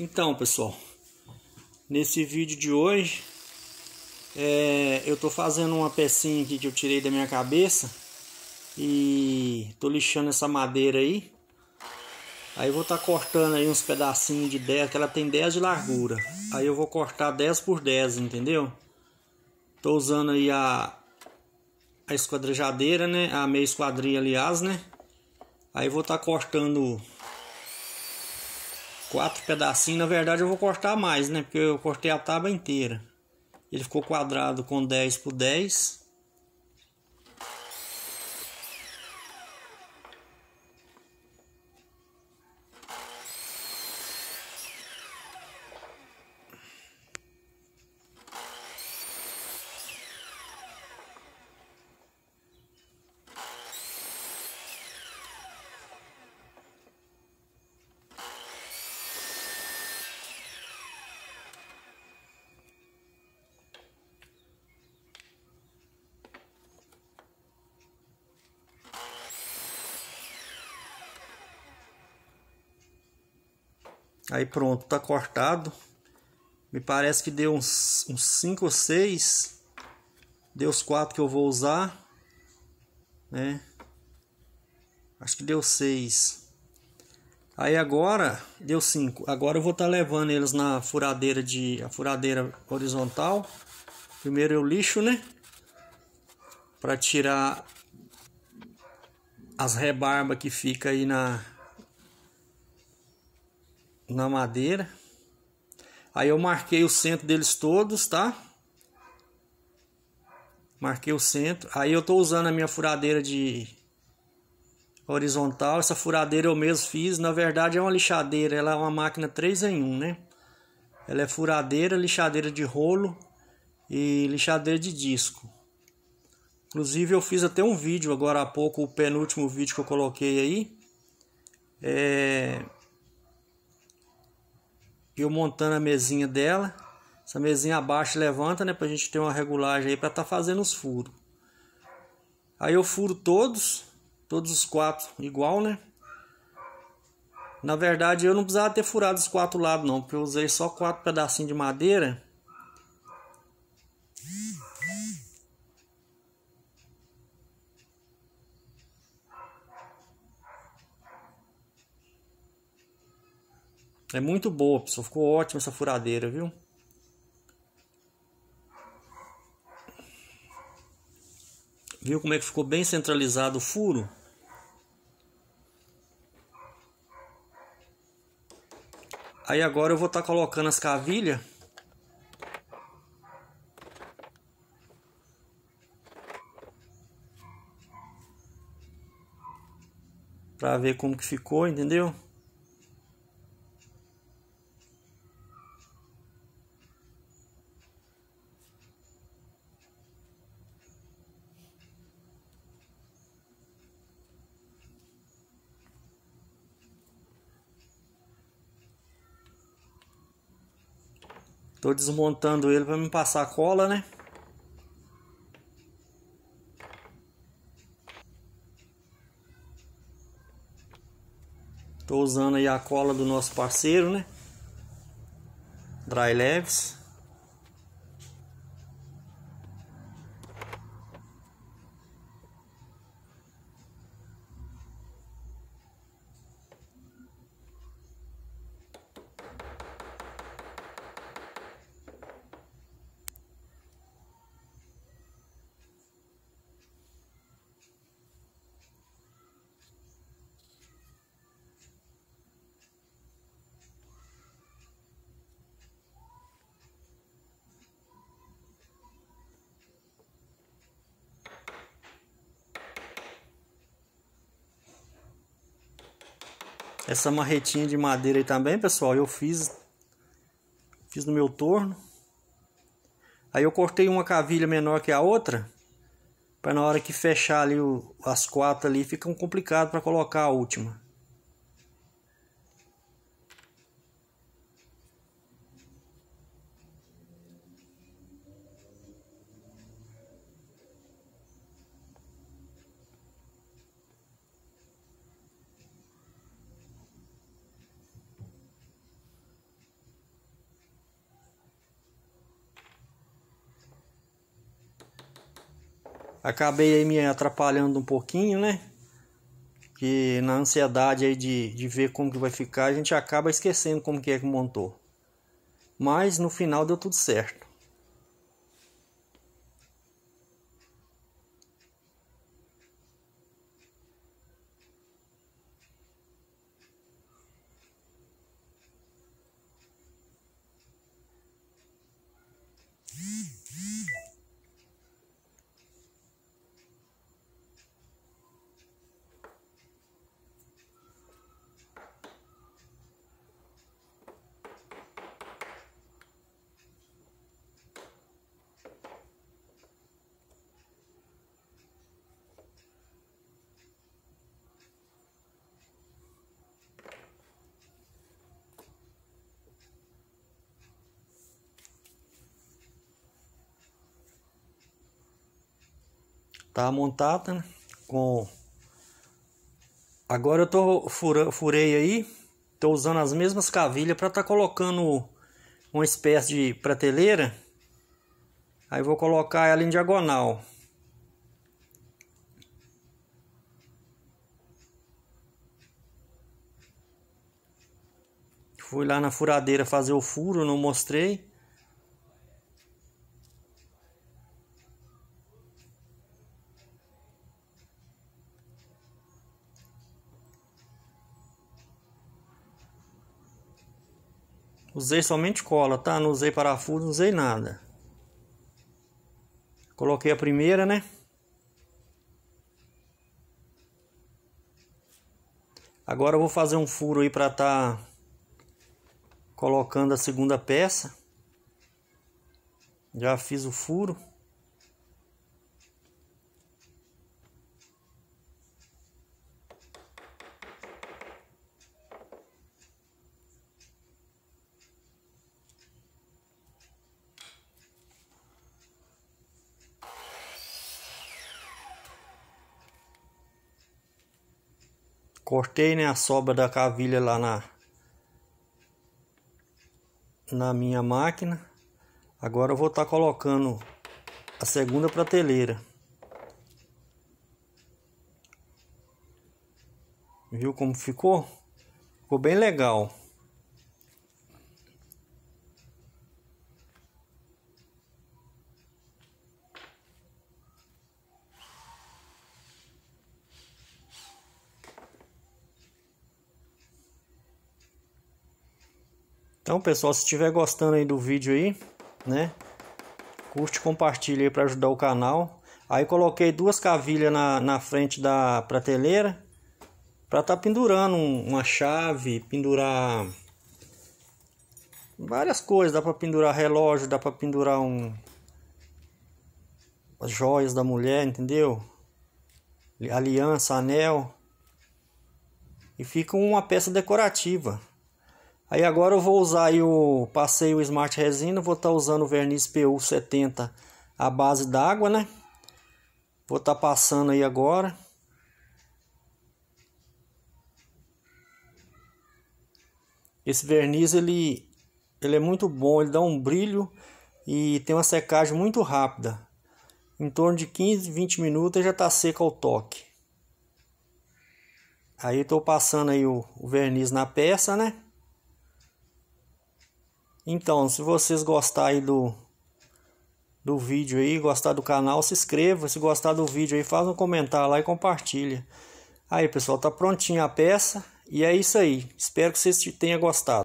Então, pessoal, nesse vídeo de hoje é, eu tô fazendo uma pecinha aqui que eu tirei da minha cabeça e tô lixando essa madeira aí. Aí eu vou estar tá cortando aí uns pedacinhos de 10, que ela tem 10 de largura. Aí eu vou cortar 10 por 10, entendeu? Tô usando aí a, a esquadrejadeira, né? A meia esquadrinha, aliás, né? Aí vou estar tá cortando quatro pedacinhos. Na verdade, eu vou cortar mais, né? Porque eu cortei a tábua inteira. Ele ficou quadrado com 10 por 10. Aí pronto, tá cortado. Me parece que deu uns 5 ou 6. Deu os 4 que eu vou usar. Né? Acho que deu 6. Aí agora deu 5. Agora eu vou estar tá levando eles na furadeira de a furadeira horizontal. Primeiro eu lixo, né? Para tirar as rebarbas que fica aí na na madeira. Aí eu marquei o centro deles todos, tá? Marquei o centro. Aí eu tô usando a minha furadeira de horizontal. Essa furadeira eu mesmo fiz. Na verdade é uma lixadeira, ela é uma máquina 3 em 1, né? Ela é furadeira, lixadeira de rolo e lixadeira de disco. Inclusive eu fiz até um vídeo agora há pouco, o penúltimo vídeo que eu coloquei aí. É eu montando a mesinha dela. Essa mesinha abaixo e levanta, né? Pra gente ter uma regulagem aí pra tá fazendo os furos. Aí eu furo todos, todos os quatro igual, né? Na verdade, eu não precisava ter furado os quatro lados, não, porque eu usei só quatro pedacinhos de madeira É muito boa, pessoal. Ficou ótima essa furadeira, viu? Viu como é que ficou bem centralizado o furo? Aí agora eu vou estar tá colocando as cavilhas. Pra ver como que ficou, entendeu? Tô desmontando ele para me passar a cola, né? Tô usando aí a cola do nosso parceiro, né? Dry Leves. Essa marretinha de madeira aí também, pessoal, eu fiz fiz no meu torno. Aí eu cortei uma cavilha menor que a outra, para na hora que fechar ali o, as quatro ali, fica um complicado para colocar a última. acabei me atrapalhando um pouquinho, né? Que na ansiedade aí de, de ver como que vai ficar, a gente acaba esquecendo como que é que montou. Mas no final deu tudo certo. Tá montada né? com Agora eu tô fura, furei aí, tô usando as mesmas cavilhas para tá colocando uma espécie de prateleira. Aí vou colocar ela em diagonal. Fui lá na furadeira fazer o furo, não mostrei. Usei somente cola, tá? Não usei parafuso, não usei nada. Coloquei a primeira, né? Agora eu vou fazer um furo aí para tá colocando a segunda peça. Já fiz o furo. cortei né, a sobra da cavilha lá na na minha máquina agora eu vou estar tá colocando a segunda prateleira viu como ficou ficou bem legal Então, pessoal, se estiver gostando aí do vídeo aí, né? Curte, compartilha aí para ajudar o canal. Aí coloquei duas cavilhas na, na frente da prateleira para estar tá pendurando uma chave, pendurar várias coisas, dá para pendurar relógio, dá para pendurar um as joias da mulher, entendeu? Aliança, anel. E fica uma peça decorativa. Aí agora eu vou usar aí o passei o Smart Resina, vou estar tá usando o verniz PU70 à base d'água, né? Vou estar tá passando aí agora. Esse verniz ele ele é muito bom, ele dá um brilho e tem uma secagem muito rápida. Em torno de 15, 20 minutos já está seco ao toque. Aí estou passando aí o, o verniz na peça, né? Então, se vocês gostarem do do vídeo aí, gostar do canal, se inscreva, se gostar do vídeo aí, faz um comentário lá e compartilha. Aí, pessoal, tá prontinha a peça e é isso aí. Espero que vocês tenham gostado.